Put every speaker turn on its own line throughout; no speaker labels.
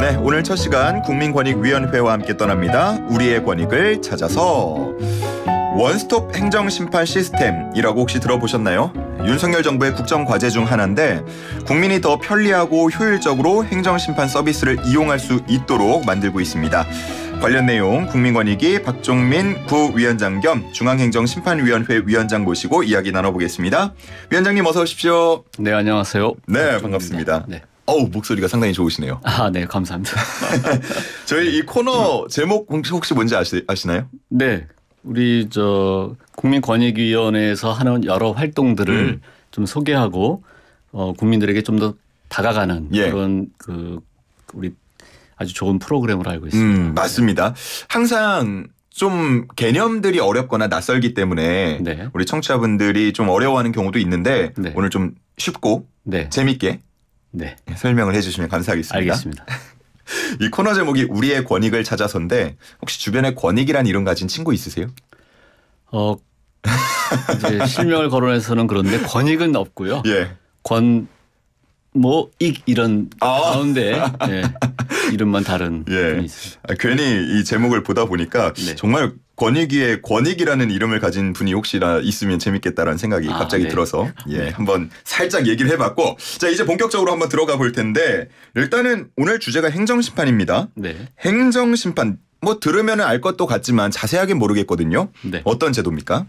네, 오늘 첫 시간 국민권익위원회와 함께 떠납니다. 우리의 권익을 찾아서 원스톱 행정 심판 시스템이라고 혹시 들어보셨나요? 윤석열 정부의 국정 과제 중 하나인데 국민이 더 편리하고 효율적으로 행정 심판 서비스를 이용할 수 있도록 만들고 있습니다. 관련 내용 국민권익위 박종민 부위원장 겸 중앙행정심판위원회 위원장 모시고 이야기 나눠보겠습니다. 위원장님 어서 오십시오. 네 안녕하세요. 네 반갑습니다. 네. 어우 목소리가 상당히 좋으시네요. 아, 네, 감사합니다. 저희 이 코너 제목 혹시 뭔지 아시, 아시나요?
네, 우리 저 국민권익위원회에서 하는 여러 활동들을 음. 좀 소개하고 어, 국민들에게 좀 더 다가가는 예. 그런
그 우리 아주 좋은 프로그램으로 알고 있습니다. 음, 맞습니다. 항상 좀 개념들이 어렵거나 낯설기 때문에 네. 우리 청취자분들이 좀 어려워하는 경우도 있는데 네. 오늘 좀 쉽고 네. 재밌게 네. 설명을 해주시면 감사하겠습니다. 알겠습니다. 이 코너 제목이 우리의 권익을 찾아서인데 혹시 주변에 권익이란 이름 가진 친구 있으세요? 어 이제 실명을 거론해서는
그런데 권익은 없고요. 예. 권 뭐익 이런 아. 가운데
예, 이름만 다른 예. 아, 괜히 이 제목을 보다 보니까 네. 정말 권익위의 권익이라는 이름을 가진 분이 혹시나 있으면 재밌겠다라는 생각이 아, 갑자기 네. 들어서 예 네. 한번 살짝 얘기를 해봤고 자 이제 본격적으로 한번 들어가 볼 텐데 일단은 오늘 주제가 행정심판입니다. 네. 행정심판 뭐 들으면 알 것도 같지만 자세하게 모르겠거든요. 네. 어떤 제도입니까?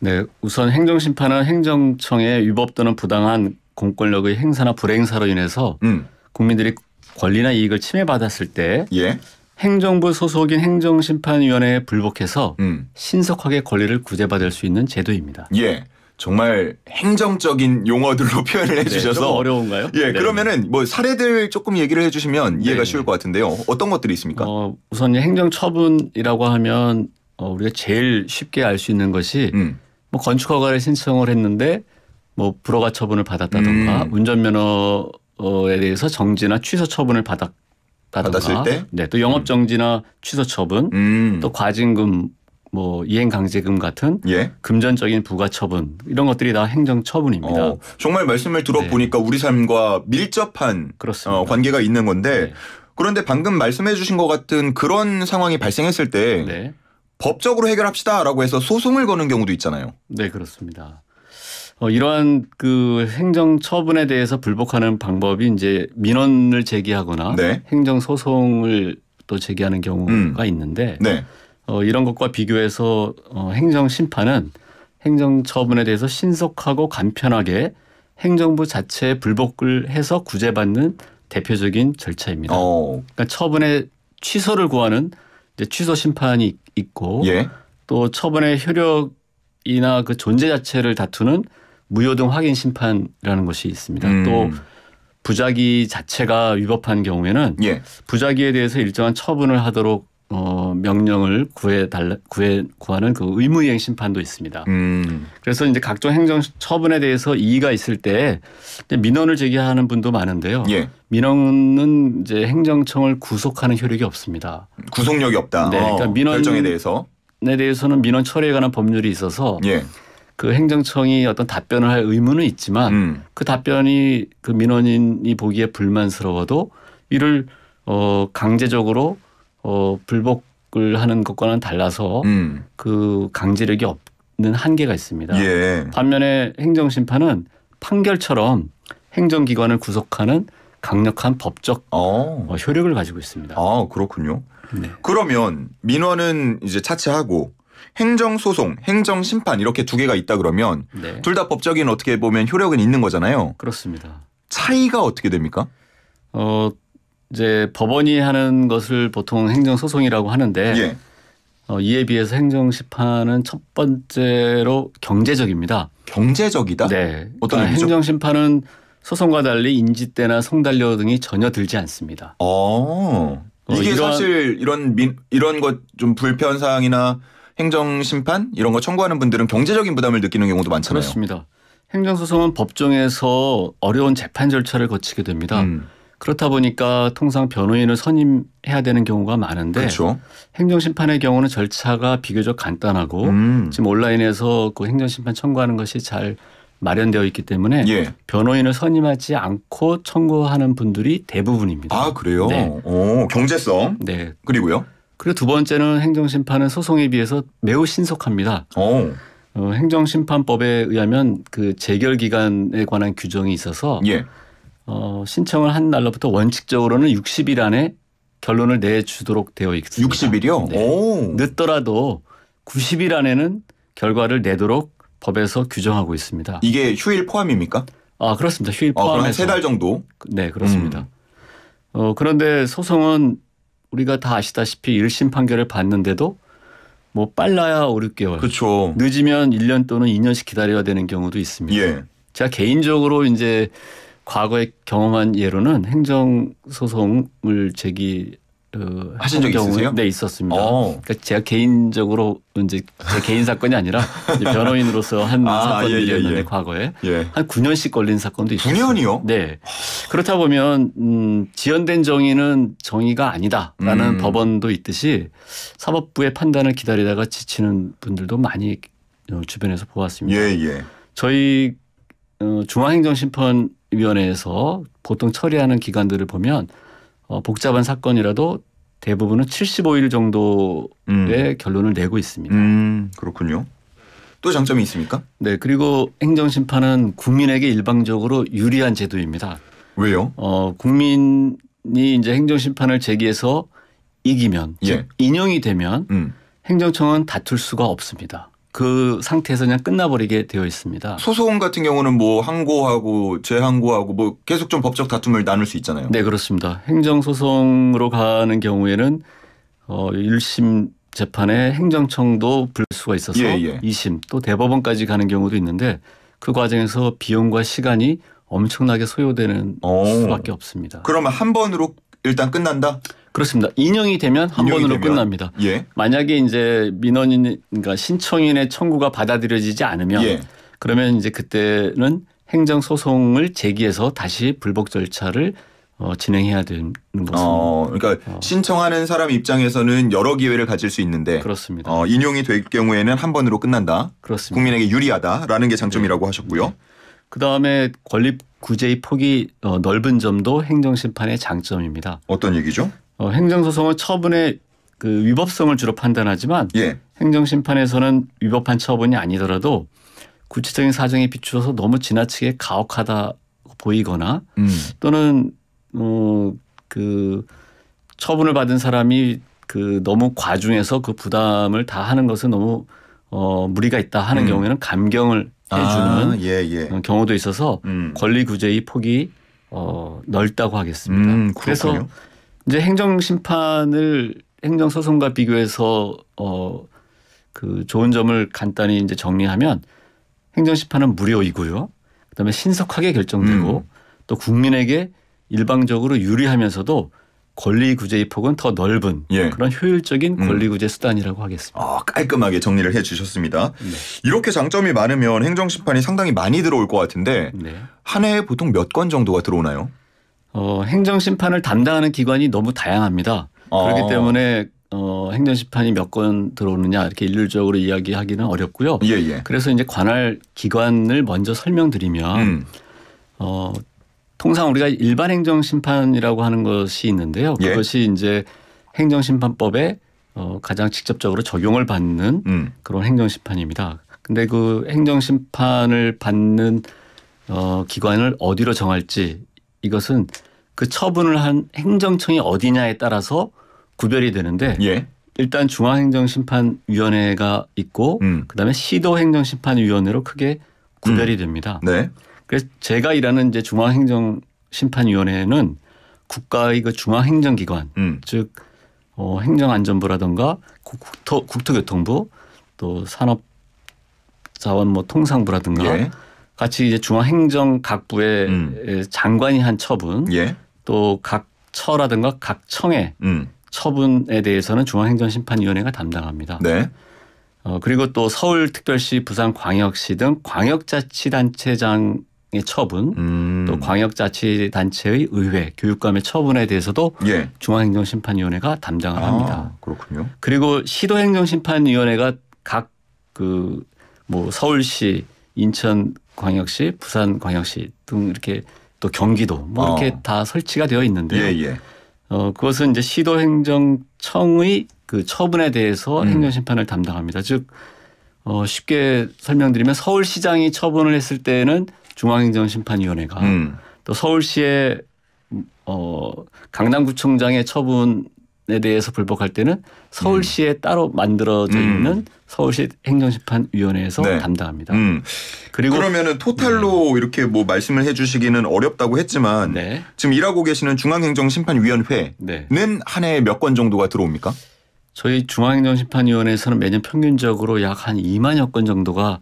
네
우선 행정심판은 행정청의 위법 또는 부당한 공권력의 행사나 불행사로 인해서 음. 국민들이 권리나 이익을 침해받았을 때 예. 행정부 소속인 행정심판위원회에 불복해서 음. 신속하게 권리를 구제받을 수 있는 제도입니다. 예. 정말
행정적인 용어들로 표현을 네, 해주셔서 네, 어려운가요? 예, 네. 그러면은 뭐 사례들 조금 얘기를 해주시면 이해가 네. 쉬울 것 같은데요. 어떤 것들이 있습니까? 어,
우선 행정처분이라고 하면 어, 우리가 제일 쉽게 알 수 있는 것이 음. 뭐 건축허가를 신청을 했는데 뭐 불허가 처분을 받았다던가 음. 운전면허에 대해서 정지나 취소 처분을 받았.
받았을 때,
네, 또 영업 정지나 음. 취소 처분, 음. 또 과징금 뭐 이행 강제금 같은 예? 금전적인 부과 처분 이런 것들이
다 행정 처분입니다. 어, 정말 말씀을 들어보니까 네. 우리 삶과 밀접한 어, 관계가 있는 건데 네. 그런데 방금 말씀해 주신 것 같은 그런 상황이 발생했을 때 네. 법적으로 해결합시다라고 해서 소송을 거는 경우도 있잖아요. 네, 그렇습니다.
어, 이러한 그 행정 처분에 대해서 불복하는 방법이 이제 민원을 제기하거나 네. 행정 소송을 또 제기하는 경우가 음. 있는데 네. 어, 이런 것과 비교해서 어, 행정 심판은 행정 처분에 대해서 신속하고 간편하게 행정부 자체에 불복을 해서 구제받는 대표적인 절차입니다. 오. 어. 그러니까 처분의 취소를 구하는 이제 취소 심판이 있고 예. 또 처분의 효력이나 그 존재 자체를 다투는 무효등 확인 심판이라는 것이 있습니다. 음. 또 부작위 자체가 위법한 경우에는 예. 부작위에 대해서 일정한 처분을 하도록 어, 명령을 구해 달라 구해 구하는 그 의무이행 심판도 있습니다. 음. 그래서 이제 각종 행정 처분에 대해서 이의가 있을 때 민원을 제기하는 분도 많은데요. 예. 민원은 이제 행정청을 구속하는 효력이 없습니다. 구속력이 없다. 네, 그러니까 어, 민원 결정에 대해서. 에 대해서는 민원 처리에 관한 법률이 있어서 예. 그 행정청이 어떤 답변을 할 의무는 있지만 음. 그 답변이 그 민원인이 보기에 불만스러워도 이를 어 강제적으로 어 불복을 하는 것과는 달라서 음. 그 강제력이 없는 한계가 있습니다. 예. 반면에 행정심판은 판결처럼 행정기관을 구속하는 강력한
법적 어. 어 효력을 가지고 있습니다. 아 그렇군요. 네. 그러면 민원은 이제 차치하고 행정소송, 행정심판 이렇게 두 개가 있다 그러면 네. 둘다 법적인 어떻게 보면 효력은 있는 거잖아요.
그렇습니다.
차이가 어떻게 됩니까?
어, 이제 법원이 하는 것을 보통 행정소송이라고 하는데 예. 어, 이에 비해서 행정심판은 첫 번째로 경제적입니다. 경제적이다? 네. 어떤 그러니까 행정심판은 소송과 달리 인지대나 송달료 등이 전혀
들지 않습니다. 어. 어 이게 사실 이런 민, 이런 것 좀 불편 사항이나 행정심판 이런 거 청구하는 분들은 경제적인 부담을 느끼는 경우도 많잖아요. 그렇습니다. 행정소송은 법정에서 어려운 재판 절차를 거치게 됩니다. 음. 그렇다
보니까 통상 변호인을 선임해야 되는 경우가 많은데 그렇죠. 행정심판의 경우는 절차가 비교적 간단하고 음. 지금 온라인에서 그 행정심판 청구하는 것이 잘 마련되어 있기 때문에 예. 변호인을 선임하지 않고 청구하는 분들이 대부분입니다.
아 그래요? 네. 오, 경제성. 네. 그리고요?
그리고 두 번째는 행정심판은 소송에 비해서 매우 신속합니다. 오. 어. 어, 행정심판법에 의하면 그 재결 기간에 관한 규정이 있어서 예. 어, 신청을 한 날로부터 원칙적으로는 60일 안에 결론을 내주도록 되어 있습니다. 60일이요? 네. 늦더라도 90일 안에는 결과를 내도록 법에서 규정하고 있습니다. 이게 휴일 포함입니까? 아 그렇습니다. 휴일 어, 포함해서 아, 세달 정도. 네 그렇습니다. 음. 어, 그런데 소송은 우리가 다 아시다시피 1심 판결을 받는데도 뭐 빨라야 5, 6개월. 그렇죠. 늦으면 1년 또는 2년씩 기다려야 되는 경우도 있습니다. 예. 제가 개인적으로 이제 과거에 경험한 예로는 행정 소송을 제기 그 하신 적 있으세요? 네 있었습니다. 어. 그러니까 제가 개인적으로 이제 제 개인 사건이 아니라 변호인으로서 한 아, 사건이었는데 예, 예, 예. 과거에 예. 한 9년씩 걸린 사건도 있어요. 9년이요? 네. 그렇다 보면 음, 지연된 정의는 정의가 아니다라는 음. 법원도 있듯이 사법부의 판단을 기다리다가 지치는 분들도 많이 어, 주변에서 보았습니다. 예, 예. 저희 어, 중앙행정심판위원회에서 보통 처리하는 기관들을 보면 어, 복잡한 사건이라도 대부분은 75일 정도의 음. 결론을 내고 있습니다. 음, 그렇군요. 또 장점이 있습니까? 네, 그리고 행정심판은 국민에게 일방적으로 유리한 제도입니다. 왜요? 어, 국민이 이제 행정심판을 제기해서 이기면, 예. 즉 인용이 되면 음. 행정청은 다툴 수가 없습니다. 그 상태에서 그냥 끝나버리게 되어 있습니다.
소송 같은 경우는 뭐 항고하고 재항고하고 뭐 계속 좀 법적 다툼을 나눌 수 있잖아요. 네 그렇습니다. 행정소송으로 가는 경우에는 어 1심 재판에
행정청도 불수가 있어서 예, 예. 2심 또 대법원까지 가는 경우도 있는데 그 과정에서 비용과 시간이 엄청나게 소요되는 오. 수밖에
없습니다. 그러면 한 번으로 일단 끝난다? 그렇습니다. 인용이
되면 한 인용이 번으로 되면. 끝납니다. 예. 만약에 이제 민원인 그러니까 신청인의 청구가 받아들여지지 않으면 예. 그러면 이제 그때는 행정 소송을 제기해서 다시 불복 절차를 어, 진행해야 되는 어,
것은. 어, 그러니까 어. 신청하는 사람 입장에서는 여러 기회를 가질 수 있는데. 그렇습니다. 어, 인용이 될 경우에는 한 번으로 끝난다. 그렇습니다. 국민에게 유리하다라는 게 장점이라고 네. 하셨고요. 네. 그 다음에 권리 구제의 폭이 어, 넓은 점도 행정심판의
장점입니다. 어떤 얘기죠? 어, 행정소송은 처분의 그 위법성을 주로 판단하지만 예. 행정심판에서는 위법한 처분이 아니더라도 구체적인 사정에 비추어서 너무 지나치게 가혹하다 보이거나 음. 또는 어, 그 처분을 받은 사람이 그 너무 과중해서 그 부담을 다 하는 것은 너무 어, 무리가 있다 하는 음. 경우에는 감경을 아, 해주는 아, 예, 예. 경우도 있어서 음. 권리 구제의 폭이 어, 넓다고 하겠습니다. 음, 그래서 이제 행정 심판을 행정 소송과 비교해서 어 그 좋은 점을 간단히 이제 정리하면 행정 심판은 무료이고요. 그다음에 신속하게 결정되고 음. 또 국민에게 일방적으로
유리하면서도 권리 구제의 폭은 더 넓은 예. 그런 효율적인 음. 권리 구제 음. 수단이라고 하겠습니다. 아, 깔끔하게 정리를 해 주셨습니다. 네. 이렇게 장점이 많으면 행정 심판이 상당히 많이 들어올 것 같은데 네. 한 해에 보통 몇 건 정도가 들어오나요? 어, 행정 심판을
담당하는 기관이 너무 다양합니다. 어. 그렇기 때문에 어, 행정 심판이 몇 건 들어오느냐 이렇게 일률적으로 이야기하기는 어렵고요. 예, 예. 그래서 이제 관할 기관을 먼저 설명드리면 음. 어, 통상 우리가 일반 행정 심판이라고 하는 것이 있는데요. 예. 그것이 예. 이제 행정 심판법에 어, 가장 직접적으로 적용을 받는 음. 그런 행정 심판입니다. 근데 그 행정 심판을 받는 어, 기관을 어디로 정할지 이것은 그 처분을 한 행정청이 어디냐에 따라서 구별이 되는데 예. 일단 중앙행정심판위원회가 있고 음. 그다음에 시도행정심판위원회로 크게 구별이 음. 됩니다. 네. 그래서 제가 일하는 이제 중앙행정심판위원회는 국가의 그 중앙행정기관 음. 즉 어, 행정안전부라든가 국토, 국토교통부 또 산업자원 뭐 통상부라든가 예. 마치 이제 중앙행정각부의 음. 장관이 한 처분, 예. 또각 처라든가 각 청의 음. 처분에 대해서는 중앙행정심판위원회가 담당합니다. 네. 어, 그리고 또 서울특별시, 부산광역시 등 광역자치단체장의 처분, 음. 또 광역자치단체의 의회, 교육감의 처분에 대해서도 예. 중앙행정심판위원회가 담당을 아, 합니다. 그렇군요. 그리고 시도행정심판위원회가 각 그 뭐 서울시, 인천 광역시, 부산 광역시 등 이렇게 또 경기도 뭐 이렇게 어. 다 설치가 되어 있는데요. 예, 예. 어, 그것은 이제 시도행정청의 그 처분에 대해서 음. 행정심판을 담당합니다. 즉 어, 쉽게 설명드리면 서울시장이 처분을 했을 때는 에 중앙행정심판위원회가 음. 또 서울시의 어, 강남구청장의 처분 대해서 불복할 때는 서울시에 음. 따로 만들어져 음. 있는 서울시 행정심판위원회에서 네. 담당합니다.
음. 그리고 그러면은 토탈로 네. 이렇게 뭐 말씀을 해주시기는 어렵다고 했지만 네. 지금 일하고 계시는 중앙행정심판위원회는 네. 한 해에 몇 건 정도가 들어옵니까?
저희 중앙행정심판위원회에서는 매년 평균적으로 약 한 2만여 건 정도가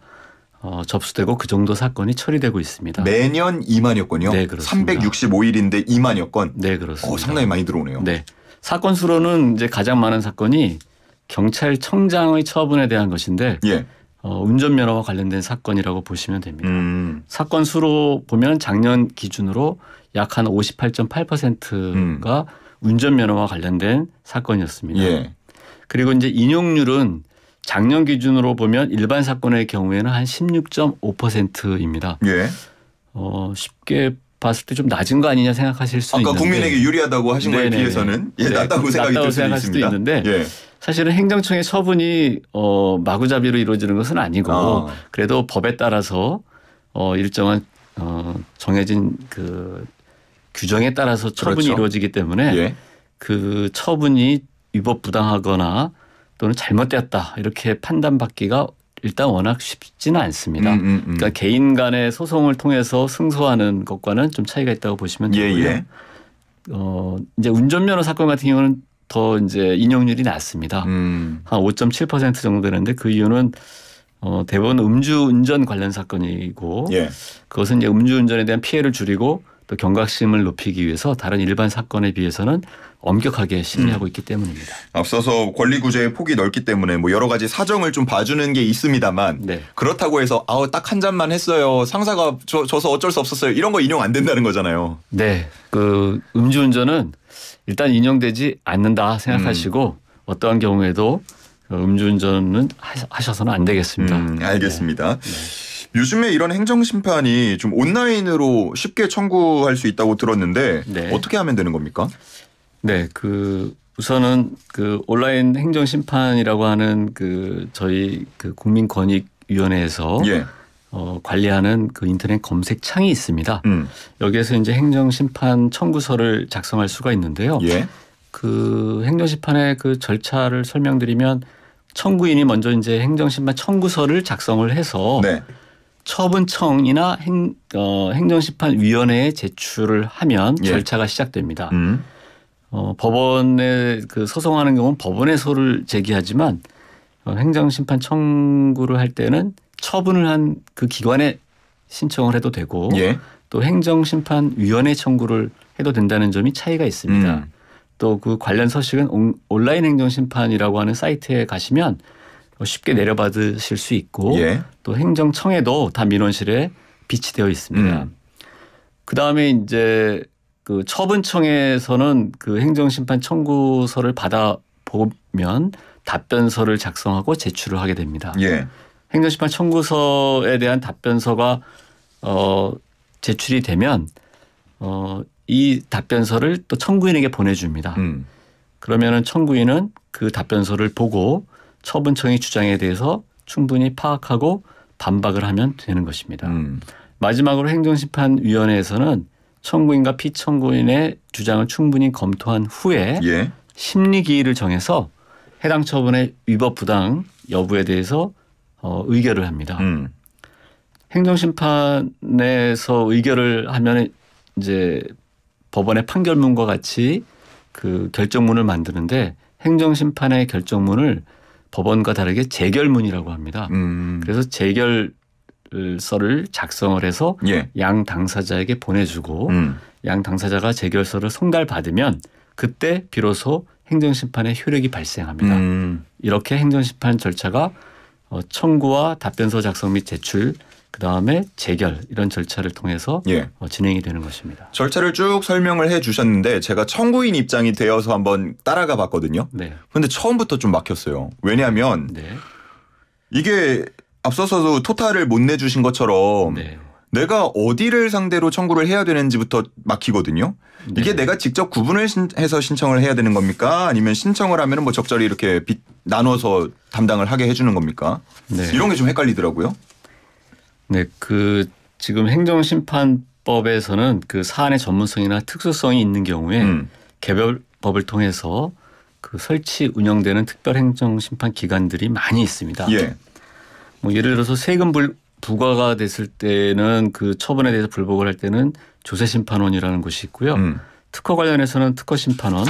어, 접수되고 그 정도 사건이 처리되고 있습니다. 매년 2만여 건이요? 네, 그렇습니다. 365일인데 2만여 건? 네, 그렇습니다. 어, 상당히 많이 들어오네요. 네. 사건 수로는 이제 가장 많은 사건이 경찰청장의 처분에 대한 것인데 예. 어, 운전면허와 관련된 사건이라고 보시면 됩니다. 음. 사건 수로 보면 작년 기준으로 약 한 58.8%가 음. 운전면허와 관련된 사건이었습니다. 예. 그리고 이제 인용률은 작년 기준으로 보면 일반 사건의 경우에는 한 16.5%입니다. 예. 어, 쉽게 봤을 때 좀 낮은 거 아니냐 생각하실 수 아까 있는데 국민에게 유리하다고 하신 네네. 거에 비해서는 예, 네. 낮다고 생각이 낮다고 들 수도 있는데 예. 사실은 행정청의 처분이 어, 마구잡이로 이루어지는 것은 아니고 아. 그래도 법에 따라서 어, 일정한 어, 정해진 그 규정에 따라서 처분이 그렇죠. 이루어지기 때문에 예. 그 처분이 위법 부당하거나 또는 잘못되었다 이렇게 판단받기가 일단 워낙 쉽지는 않습니다. 음, 음, 음. 그러니까 개인 간의 소송을 통해서 승소하는 것과는 좀 차이가 있다고 보시면 예, 되고요. 예, 예. 어, 이제 운전면허 사건 같은 경우는 더 이제 인용률이 낮습니다. 음. 한5.7% 정도 되는데 그 이유는 어, 대부분 음주운전 관련 사건이고 예. 그것은 이제 음주운전에 대한 피해를 줄이고 또 경각심을 높이기 위해서 다른 일반 사건에
비해서는 엄격하게 심리하고 음. 있기 때문입니다. 앞서서 권리 구제의 폭이 넓기 때문에 뭐 여러 가지 사정을 좀 봐주는 게 있습니다만 네. 그렇다고 해서 아우 딱 한 잔만 했어요 상사가 저, 서 어쩔 수 없었어요 이런 거 인용 안 된다는 거잖아요.
네, 그 음주운전은 일단 인용되지 않는다 생각하시고 음. 어떠한 경우에도
음주운전은 하셔서는 안 되겠습니다. 음, 알겠습니다. 네. 네. 요즘에 이런 행정심판이 좀 온라인으로 쉽게 청구할 수 있다고 들었는데 네. 어떻게 하면 되는 겁니까?
네, 그 우선은 그 온라인 행정심판이라고 하는 그 저희 그 국민권익위원회에서 예. 어, 관리하는 그 인터넷 검색 창이 있습니다. 음. 여기에서 이제 행정심판 청구서를 작성할 수가 있는데요. 예. 그 행정심판의 그 절차를 설명드리면 청구인이 먼저 이제 행정심판 청구서를 작성을 해서 네. 처분청이나 행, 어, 행정심판위원회에 제출을 하면 예. 절차가 시작됩니다. 음. 어, 법원에 그 소송하는 경우는 법원에 소를 제기하지만 어, 행정심판 청구를 할 때는 처분을 한 그 기관에 신청을 해도 되고 예. 또 행정심판위원회 청구를 해도 된다는 점이 차이가 있습니다. 음. 또그 관련 서식은 온라인 행정심판이라고 하는 사이트에 가시면 뭐 쉽게 음. 내려받으실 수 있고 예. 또 행정청에도 다 민원실에 비치되어 있습니다. 음. 그 다음에 이제 그 처분청에서는 그 행정심판 청구서를 받아 보면 답변서를 작성하고 제출을 하게 됩니다. 예. 행정심판 청구서에 대한 답변서가 어 제출이 되면 어이 답변서를 또 청구인에게 보내줍니다. 음. 그러면은 청구인은 그 답변서를 보고 처분청의 주장에 대해서 충분히 파악하고 반박을 하면 되는 것입니다. 음. 마지막으로 행정심판위원회에서는 청구인과 피청구인의 주장을 충분히 검토한 후에 예. 심리기일을 정해서 해당 처분의 위법 부당 여부에 대해서 어, 의결을 합니다. 음. 행정심판에서 의결을 하면 이제 법원의 판결문과 같이 그 결정문을 만드는데 행정심판의 결정문을 법원과 다르게 재결문이라고 합니다. 음. 그래서 재결서를 작성을 해서 예. 양 당사자에게 보내주고 음. 양 당사자가 재결서를 송달받으면 그때 비로소 행정심판의 효력이 발생합니다. 음. 이렇게 행정심판 절차가 어, 청구와 답변서 작성 및 제출 그다음에 재결
이런 절차를 통해서 예.
어, 진행이 되는
것입니다. 절차를 쭉 설명을 해 주셨는데 제가 청구인 입장이 되어서 한번 따라가 봤거든요. 네. 근데 처음부터 좀 막혔어요. 왜냐하면 네. 이게 앞서서도 토탈을 못 내주신 것처럼 네. 내가 어디를 상대로 청구를 해야 되는지부터 막히거든요. 네. 이게 내가 직접 구분을 해서 신청을 해야 되는 겁니까? 아니면 신청을 하면 은뭐 적절히 이렇게 비, 나눠서 담당을 하게 해주는 겁니까? 네. 이런 게 좀 헷갈리더라고요.
네, 그 지금 행정심판법에서는 그 사안의 전문성이나 특수성이 있는 경우에 음. 개별 법을 통해서 그 설치 운영되는 특별행정심판 기관들이 많이 있습니다. 예. 뭐 예를 들어서 세금 불, 부과가 됐을 때는 그 처분에 대해서 불복을 할 때는 조세심판원이라는 곳이 있고요. 음. 특허 관련해서는 특허심판원,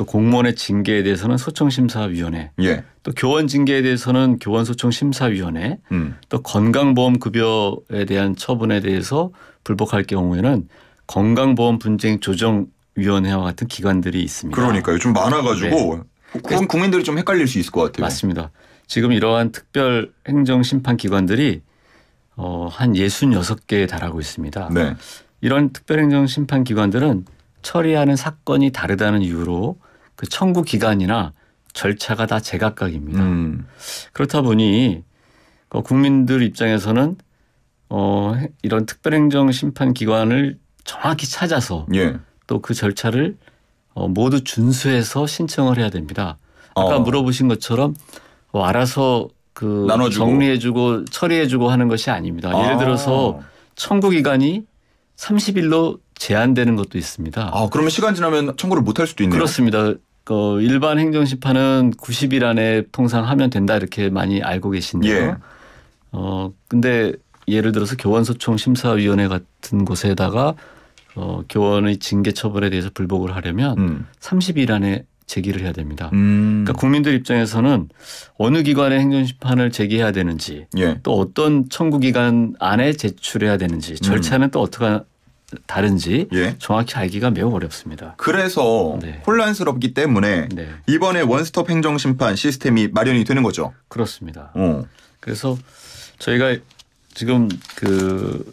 또 공무원의 징계에 대해서는 소청심사위원회, 예. 또 교원 징계에 대해서는 교원소청심사위원회, 음. 또 건강보험급여에 대한 처분에 대해서 불복할 경우에는 건강보험분쟁조정위원회와 같은 기관들이 있습니다. 그러니까요. 좀 많아가지고 네. 그 국민들이 좀 헷갈릴 수 있을 것 같아요. 맞습니다. 지금 이러한 특별 행정심판기관들이 어, 한 66개에 달하고 있습니다. 네. 이런 특별행정심판기관들은 처리하는 사건이 다르다는 이유로 그 청구 기간이나 절차가 다 제각각입니다. 음. 그렇다 보니 그 국민들 입장에서는 어, 이런 특별행정심판기관을 정확히 찾아서 예. 또그 절차를 어, 모두 준수해서 신청을 해야 됩니다. 아까 어. 물어보신 것처럼 뭐 알아서 그 나눠주고. 정리해주고 처리해주고 하는 것이 아닙니다. 예를 아. 들어서 청구 기간이 30일로 제한되는 것도 있습니다. 아 그러면 시간 지나면 청구를 못할 수도 있네요. 그렇습니다. 그 일반 행정 심판은 90일 안에 통상 하면 된다 이렇게 많이 알고 계신데요. 예. 어 근데 예를 들어서 교원소총 심사위원회 같은 곳에다가 어 교원의 징계 처벌에 대해서 불복을 하려면 음. 30일 안에 제기를 해야 됩니다.
음. 그러니까
국민들 입장에서는 어느 기관에 행정 심판을 제기해야 되는지 예. 또 어떤 청구 기관 안에 제출해야 되는지
절차는 음. 또 어떻게 다른지 예. 정확히 알기가 매우 어렵습니다. 그래서 네. 혼란스럽기 때문에 네. 이번에 원스톱 행정 심판 시스템이 마련이 되는 거죠.
그렇습니다. 어. 그래서 저희가 지금 그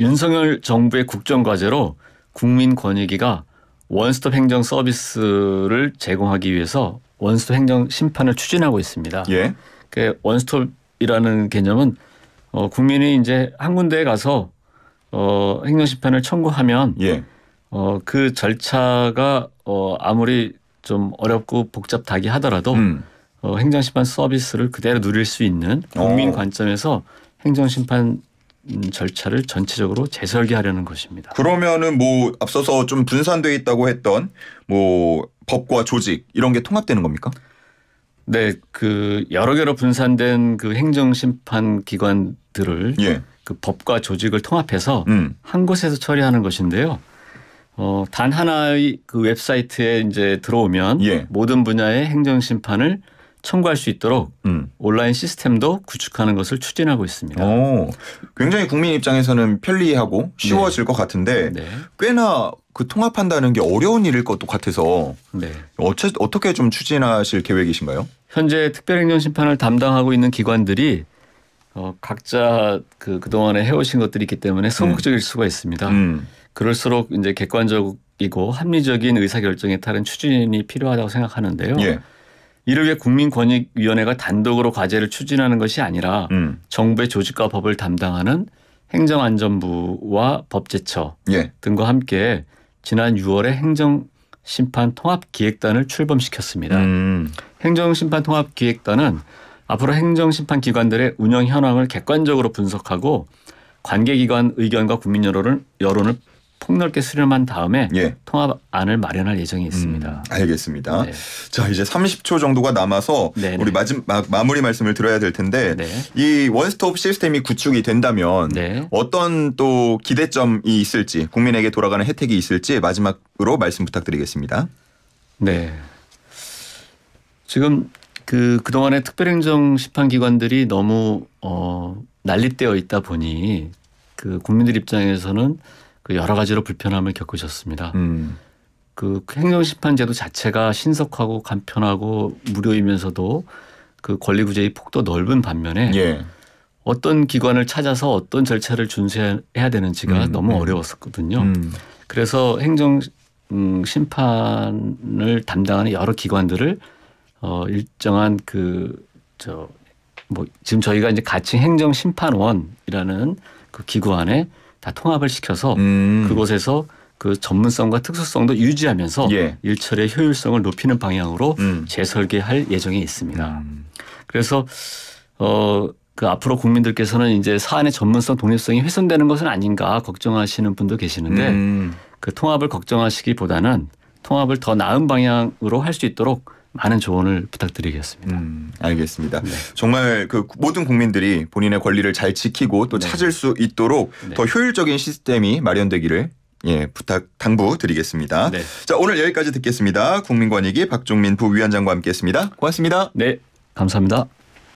윤석열 정부의 국정 과제로 국민 권익위가 원스톱 행정 서비스를 제공하기 위해서 원스톱 행정 심판을 추진하고 있습니다. 예. 그 원스톱이라는 개념은 어, 국민이 이제 한 군데에 가서 어, 행정 심판을 청구하면 예. 어, 그 절차가 어, 아무리 좀 어렵고 복잡하게 하더라도 음. 어, 행정 심판 서비스를 그대로 누릴 수 있는 국민 오. 어. 관점에서 행정 심판 음, 절차를 전체적으로
재설계하려는 것입니다. 그러면은 뭐 앞서서 좀 분산돼 있다고 했던 뭐 법과 조직 이런 게 통합되는 겁니까?
네, 그 여러 개로 분산된 그 행정 심판 기관들을 예. 그 법과 조직을 통합해서 음. 한 곳에서 처리하는 것인데요. 어, 단 하나의 그 웹사이트에 이제 들어오면 예. 모든 분야의 행정 심판을 청구할 수 있도록 음.
온라인 시스템도 구축하는 것을 추진하고 있습니다. 오, 굉장히 국민 입장에서는 편리하고 쉬워질 네. 것 같은데 네. 꽤나 그 통합한다는 게 어려운 일일 것 같아서 네. 어째, 어떻게 좀 추진하실 계획이신가요?
현재 특별행정심판을 담당하고 있는 기관들이 어, 각자 그 그동안에 해오신 것들이 있기 때문에 음. 소극적일 음. 수가 있습니다. 음. 그럴수록 이제 객관적이고 합리적인 의사결정에 따른 추진이 필요하다고 생각하는데요. 예. 이를 위해 국민권익위원회가 단독으로 과제를 추진하는 것이 아니라 음. 정부의 조직과 법을 담당하는 행정안전부와 법제처 예. 등과 함께 지난 6월에 행정심판통합기획단을 출범시켰습니다. 음. 행정심판통합기획단은 앞으로 행정심판기관들의 운영 현황을 객관적으로 분석하고 관계기관 의견과
국민 여론을 여론을 폭넓게 수렴한 다음에 예. 통합안을 마련할 예정이 있습니다. 음, 알겠습니다. 네. 자 이제 30초 정도가 남아서 네네. 네. 우리 마지막 마무리 말씀을 들어야 될 텐데 네. 이 원스톱 시스템이 구축이 된다면 네. 어떤 또 기대점이 있을지 국민에게 돌아가는 혜택이 있을지 마지막으로 말씀 부탁드리겠습니다. 네.
지금 그 그동안의 특별행정 심판기관들이 너무 어 난립되어 있다 보니 그 국민들 입장에서는 그 여러 가지로 불편함을 겪으셨습니다. 음. 그 행정심판제도 자체가 신속하고 간편하고 무료이면서도 그 권리구제의 폭도 넓은 반면에 예. 어떤 기관을 찾아서 어떤 절차를 준수해야 되는지가 음. 너무 음. 어려웠었거든요. 음. 그래서 행정 음, 심판을 담당하는 여러 기관들을 어, 일정한 그, 저, 뭐, 지금 저희가 이제 같이 행정심판원이라는 그 기구 안에 다 통합을 시켜서 음. 그곳에서 그 전문성과 특수성도 유지하면서 예. 일처리의 효율성을 높이는 방향으로 음. 재설계할 예정에 있습니다. 음. 그래서 어, 그 앞으로 국민들께서는 이제 사안의 전문성 독립성이 훼손되는 것은 아닌가 걱정하시는 분도 계시는데 음. 그 통합을 걱정하시기보다는 통합을 더
나은 방향으로 할 수 있도록 많은 조언을 부탁드리겠습니다. 음, 알겠습니다. 네. 정말 그 모든 국민들이 본인의 권리를 잘 지키고 또 네. 찾을 수 있도록 네. 더 효율적인 시스템이 마련되기를 예, 부탁 당부 드리겠습니다. 네. 자, 오늘 여기까지 듣겠습니다. 국민권익위 박종민 부위원장과 함께했습니다. 고맙습니다. 네, 감사합니다.